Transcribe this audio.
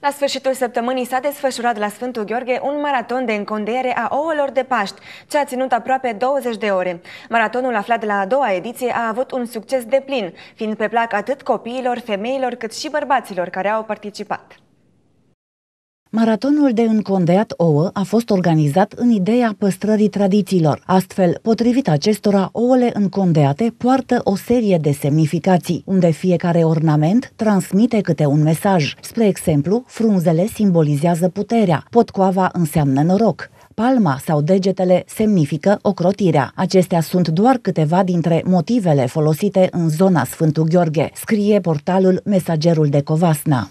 La sfârșitul săptămânii s-a desfășurat la Sfântul Gheorghe un maraton de încondiere a ouălor de Paști, ce a ținut aproape 20 de ore. Maratonul aflat la a doua ediție a avut un succes de plin, fiind pe plac atât copiilor, femeilor, cât și bărbaților care au participat. Maratonul de încondeat ouă a fost organizat în ideea păstrării tradițiilor. Astfel, potrivit acestora, ouăle încondeate poartă o serie de semnificații, unde fiecare ornament transmite câte un mesaj. Spre exemplu, frunzele simbolizează puterea, potcoava înseamnă noroc, palma sau degetele semnifică ocrotirea. Acestea sunt doar câteva dintre motivele folosite în zona Sfântul Gheorghe, scrie portalul Mesagerul de Covasna.